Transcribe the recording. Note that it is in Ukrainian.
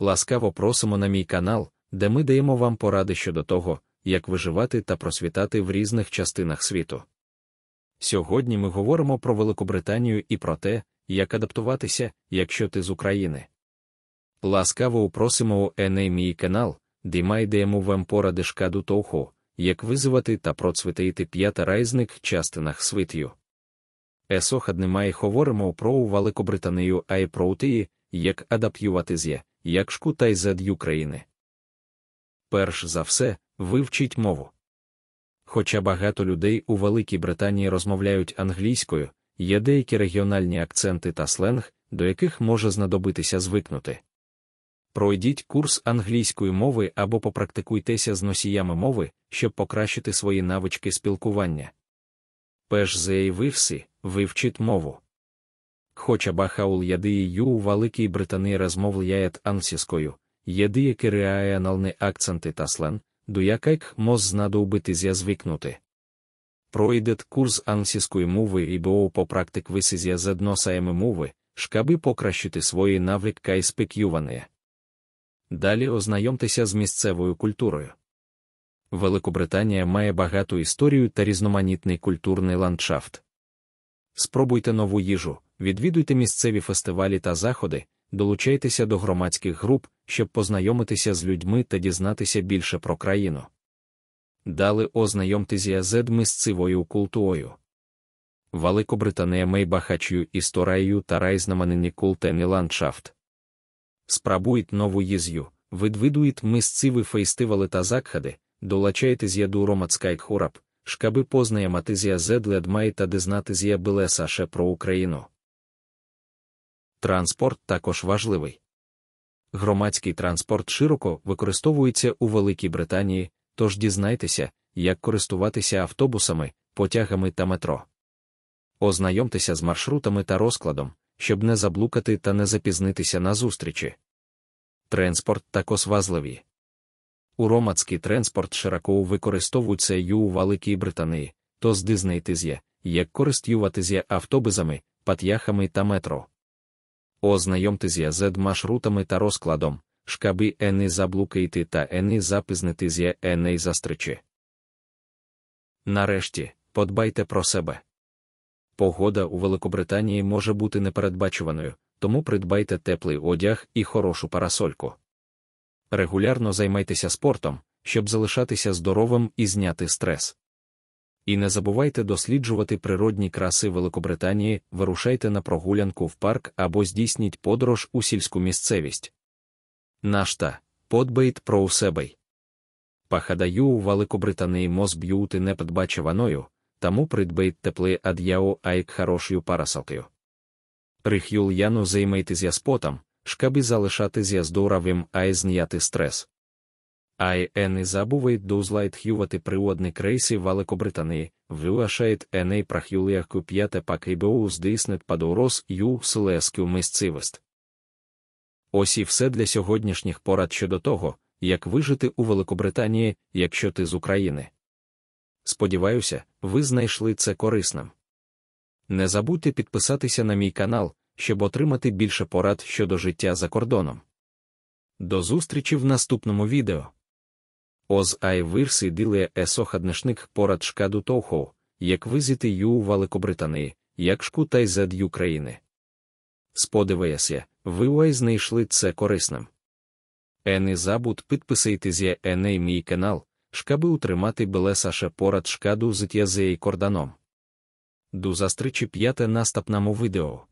Ласкаво просимо на мій канал, де ми даємо вам поради щодо того, як виживати та просвітати в різних частинах світу. Сьогодні ми говоримо про Великобританію і про те, як адаптуватися, якщо ти з України. Ласкаво упросимо у Еней мій канал, де ми даємо вам поради шкаду того, як визивати та процвітити п'ята райзник частинах світю. Есохад немає говоримо про Великобританію, а й про те, як адаптюватися, як шкутай шкутайзед України. Перш за все, вивчіть мову. Хоча багато людей у Великій Британії розмовляють англійською, є деякі регіональні акценти та сленг, до яких може знадобитися звикнути. Пройдіть курс англійської мови або попрактикуйтеся з носіями мови, щоб покращити свої навички спілкування. Перш за і ви всі, вивчіть мову. Хоча бахаул ядиї ю у Великій Британії розмовляють ансіскою, єдиє керіаналні акценти та слен, до яких моз знадобити з'язвикнути. Пройдет курс ансіської мови і бо попрактик висізя з односаєми мови, шкаби покращити свої навик і спекювання. Далі ознайомтеся з місцевою культурою. Великобританія має багату історію та різноманітний культурний ландшафт. Спробуйте нову їжу відвідуйте місцеві фестивалі та заходи, долучайтеся до громадських груп, щоб познайомитися з людьми та дізнатися більше про країну. Дали ознайомтеся з місцевою культурою. Великобританія Мейбахачю історією та райзнаманині култені ландшафт. Спрабуйте нову їзю, відвідуйте місцеві фестивали та закходи, долучайтеся до громадських ураб, шкаби познаєматизія зедледмай та дизнатизія Білеса про Україну. Транспорт також важливий. Громадський транспорт широко використовується у Великій Британії, тож дізнайтеся, як користуватися автобусами, потягами та метро. Ознайомтеся з маршрутами та розкладом, щоб не заблукати та не запізнитися на зустрічі. Транспорт також важливий. Уромацький транспорт широко використовується й у Великій Британії, то здізнайтеся, як користуватися автобусами, патяхами та метро. Ознайомтеся з маршрутами та розкладом, шкаби ени заблукайте та ени запізнитися еней застричі. Нарешті, подбайте про себе. Погода у Великобританії може бути непередбачуваною, тому придбайте теплий одяг і хорошу парасольку. Регулярно займайтеся спортом, щоб залишатися здоровим і зняти стрес. І не забувайте досліджувати природні краси Великобританії, вирушайте на прогулянку в парк або здійсніть подорож у сільську місцевість. Нашта подбейт про себе. Пахадаю у Великобританії моз б'юти неподбачуваною, тому придбейт тепли ад'яо айк хорошою парасокою. Рих'юл яну займайтеся спотом, шкаби залишати з'яздоровим, а й зняти стрес. IN і забувай дузлайт хювати приводник рейсі Великобританії, вилашает еней прахюліяку п'яте пак ібоу здійснить падорос ю слескю місцивіст. Ось і все для сьогоднішніх порад щодо того, як вижити у Великобританії, якщо ти з України. Сподіваюся, ви знайшли це корисним. Не забудьте підписатися на мій канал, щоб отримати більше порад щодо життя за кордоном. До зустрічі в наступному відео. Оз Айвирси диле есохаднешник порад шкаду товхов, як визити ю Великобританії, як шку та й зад України. Сподіваюся, ви уай знайшли це корисним. Е не забудь підписайтеся еней мій канал, шкаби утримати белесаше порад шкаду з тязеї корданом. До зустрічі п'яте наступному відео.